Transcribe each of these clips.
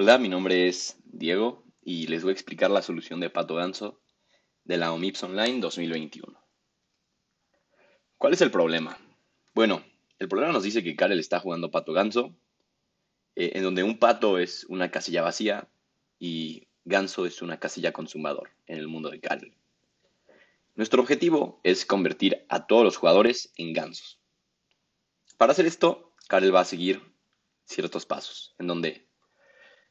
Hola, mi nombre es Diego y les voy a explicar la solución de Pato ganso de la OMIPS Online 2021. ¿Cuál es el problema? Bueno, el problema nos dice que Karel está jugando Pato Ganso, eh, en donde un pato es una casilla vacía y Ganso es una casilla consumador en el mundo de Karel. Nuestro objetivo es convertir a todos los jugadores en gansos. Para hacer esto, Karel va a seguir ciertos pasos, en donde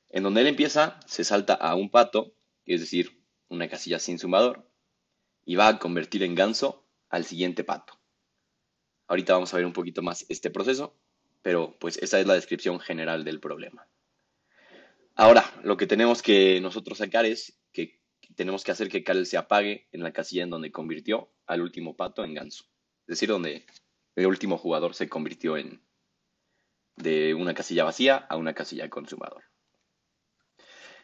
en donde él empieza, se salta a un pato, es decir, una casilla sin sumador, y va a convertir en ganso al siguiente pato. Ahorita vamos a ver un poquito más este proceso, pero pues esa es la descripción general del problema. Ahora, lo que tenemos que nosotros sacar es que tenemos que hacer que Karel se apague en la casilla en donde convirtió al último pato en ganso. Es decir, donde el último jugador se convirtió en de una casilla vacía a una casilla con sumador.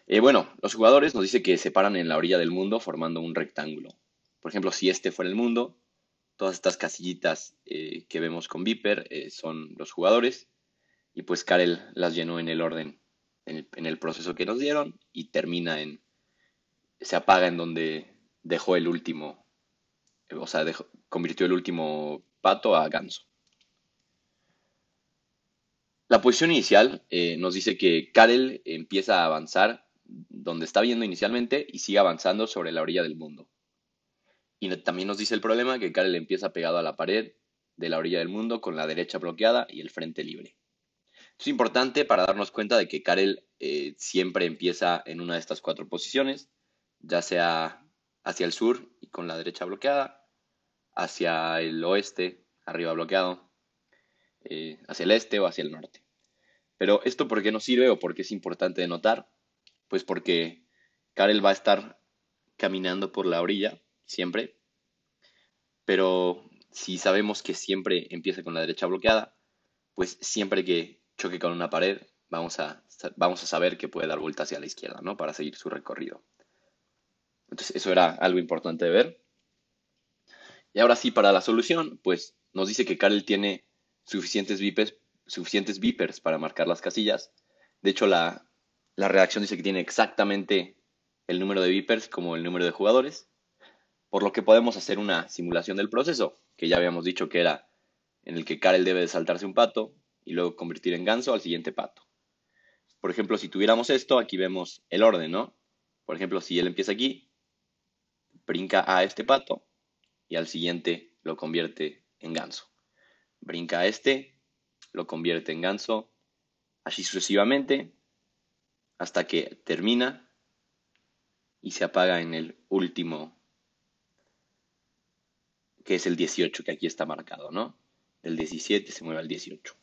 Eh, bueno, los jugadores nos dice que se paran en la orilla del mundo formando un rectángulo. Por ejemplo, si este fuera el mundo, todas estas casillitas eh, que vemos con Viper eh, son los jugadores y pues Karel las llenó en el orden, en el, proceso que nos dieron y termina en, se apaga en donde dejó el último, o sea, convirtió el último pato a ganso. La posición inicial nos dice que Karel empieza a avanzar donde está viendo inicialmente y sigue avanzando sobre la orilla del mundo. Y también nos dice el problema que Karel empieza pegado a la pared de la orilla del mundo con la derecha bloqueada y el frente libre. Es importante para darnos cuenta de que Karel eh, siempre empieza en una de estas cuatro posiciones, ya sea hacia el sur y con la derecha bloqueada, hacia el oeste, arriba bloqueado, eh, hacia el este o hacia el norte. Pero esto porque qué nos sirve o porque es importante de notar pues porque Karel va a estar caminando por la orilla siempre, pero si sabemos que siempre empieza con la derecha bloqueada, pues siempre que choque con una pared, vamos a, vamos a saber que puede dar vuelta hacia la izquierda, ¿no? Para seguir su recorrido. Entonces, eso era algo importante de ver. Y ahora sí, para la solución, pues nos dice que Karel tiene suficientes vipers, suficientes vipers para marcar las casillas. De hecho, la, la reacción dice que tiene exactamente el número de Vipers como el número de jugadores, por lo que podemos hacer una simulación del proceso, que ya habíamos dicho que era en el que Karel debe de saltarse un pato y luego convertir en ganso al siguiente pato. Por ejemplo, si tuviéramos esto, aquí vemos el orden, ¿no? Por ejemplo, si él empieza aquí, brinca a este pato y al siguiente lo convierte en ganso. Brinca a este, lo convierte en ganso, así sucesivamente, hasta que termina y se apaga en el último, que es el 18, que aquí está marcado, ¿no? Del 17 se mueve al 18.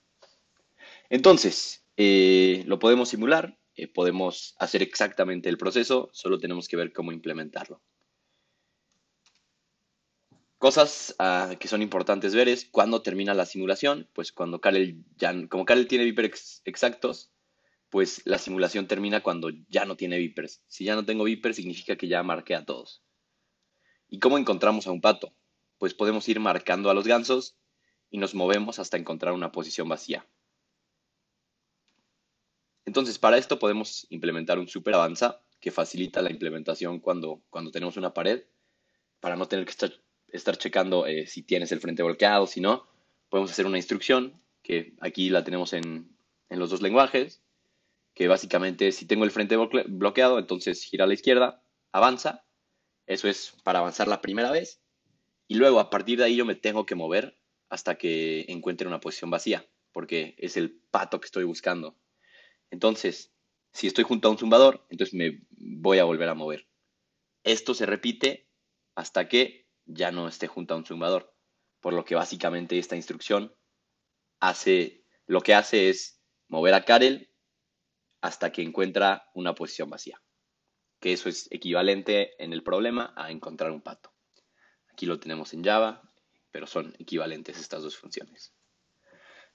Entonces, eh, lo podemos simular, eh, podemos hacer exactamente el proceso, solo tenemos que ver cómo implementarlo. Cosas ah, que son importantes ver es cuándo termina la simulación, pues cuando Karel como Karel tiene viper exactos, pues la simulación termina cuando ya no tiene vipers. Si ya no tengo vipers, significa que ya marqué a todos. ¿Y cómo encontramos a un pato? Pues podemos ir marcando a los gansos y nos movemos hasta encontrar una posición vacía. Entonces, para esto podemos implementar un super avanza que facilita la implementación cuando, cuando tenemos una pared, para no tener que estar, estar checando eh, si tienes el frente volteado, si no. Podemos hacer una instrucción, que aquí la tenemos en, en los dos lenguajes, que básicamente si tengo el frente bloqueado, entonces gira a la izquierda, avanza, eso es para avanzar la primera vez, y luego a partir de ahí yo me tengo que mover hasta que encuentre una posición vacía, porque es el pato que estoy buscando. Entonces, si estoy junto a un zumbador, entonces me voy a volver a mover. Esto se repite hasta que ya no esté junto a un zumbador, por lo que básicamente esta instrucción hace, lo que hace es mover a Karel hasta que encuentra una posición vacía, que eso es equivalente en el problema a encontrar un pato. Aquí lo tenemos en Java, pero son equivalentes estas dos funciones.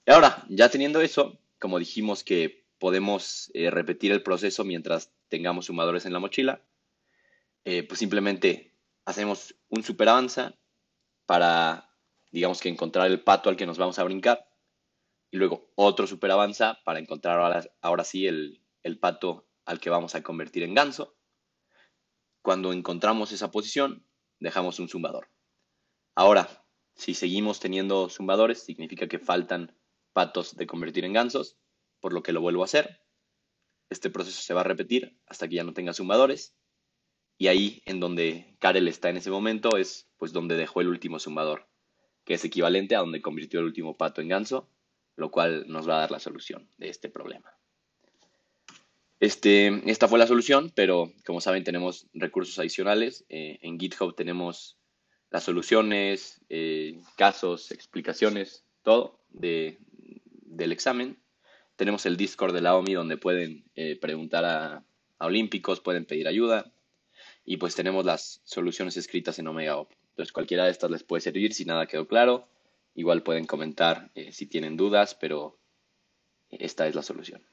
Y ahora, ya teniendo eso, como dijimos que podemos eh, repetir el proceso mientras tengamos sumadores en la mochila, eh, pues simplemente hacemos un avanza para, digamos que encontrar el pato al que nos vamos a brincar y luego otro super avanza para encontrar ahora, ahora sí el, el pato al que vamos a convertir en ganso. Cuando encontramos esa posición, dejamos un zumbador. Ahora, si seguimos teniendo zumbadores, significa que faltan patos de convertir en gansos, por lo que lo vuelvo a hacer. Este proceso se va a repetir hasta que ya no tenga zumbadores. Y ahí en donde Karel está en ese momento es pues donde dejó el último zumbador, que es equivalente a donde convirtió el último pato en ganso lo cual nos va a dar la solución de este problema. Este, esta fue la solución, pero como saben tenemos recursos adicionales. Eh, en GitHub tenemos las soluciones, eh, casos, explicaciones, todo de, del examen. Tenemos el Discord de la OMI donde pueden eh, preguntar a, olímpicos, pueden pedir ayuda. Y pues tenemos las soluciones escritas en Omega Entonces cualquiera de estas les puede servir si nada quedó claro. Igual pueden comentar eh, si tienen dudas, pero esta es la solución.